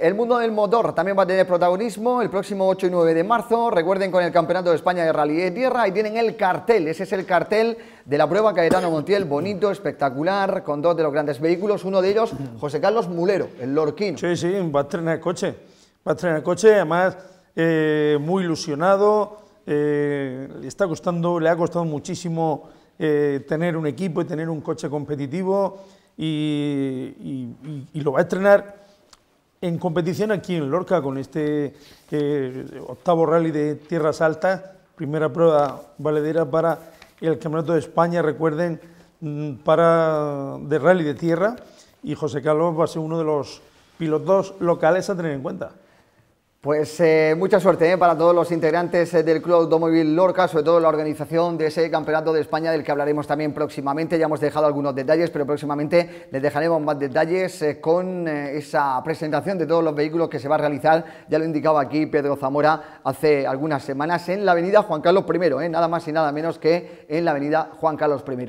El mundo del motor también va a tener protagonismo el próximo 8 y 9 de marzo. Recuerden con el Campeonato de España de Rally de Tierra y tienen el cartel. Ese es el cartel de la prueba Caetano Montiel, bonito, espectacular, con dos de los grandes vehículos. Uno de ellos, José Carlos Mulero, el lorquín Sí, sí, va a estrenar el coche. Va a estrenar el coche, además eh, muy ilusionado. Eh, le está costando, le ha costado muchísimo eh, tener un equipo y tener un coche competitivo y lo va a estrenar en competición aquí en Lorca con este eh, octavo rally de Tierras Altas, primera prueba valedera para el Campeonato de España, recuerden, mm, para de rally de tierra y José Carlos va a ser uno de los pilotos locales a tener en cuenta. Pues eh, mucha suerte eh, para todos los integrantes eh, del Club Automóvil Lorca, sobre todo la organización de ese Campeonato de España del que hablaremos también próximamente. Ya hemos dejado algunos detalles, pero próximamente les dejaremos más detalles con esa presentación de todos los vehículos que se va a realizar. Ya lo indicaba aquí Pedro Zamora hace algunas semanas en la avenida Juan Carlos I, nada más y nada menos que en la avenida Juan Carlos I.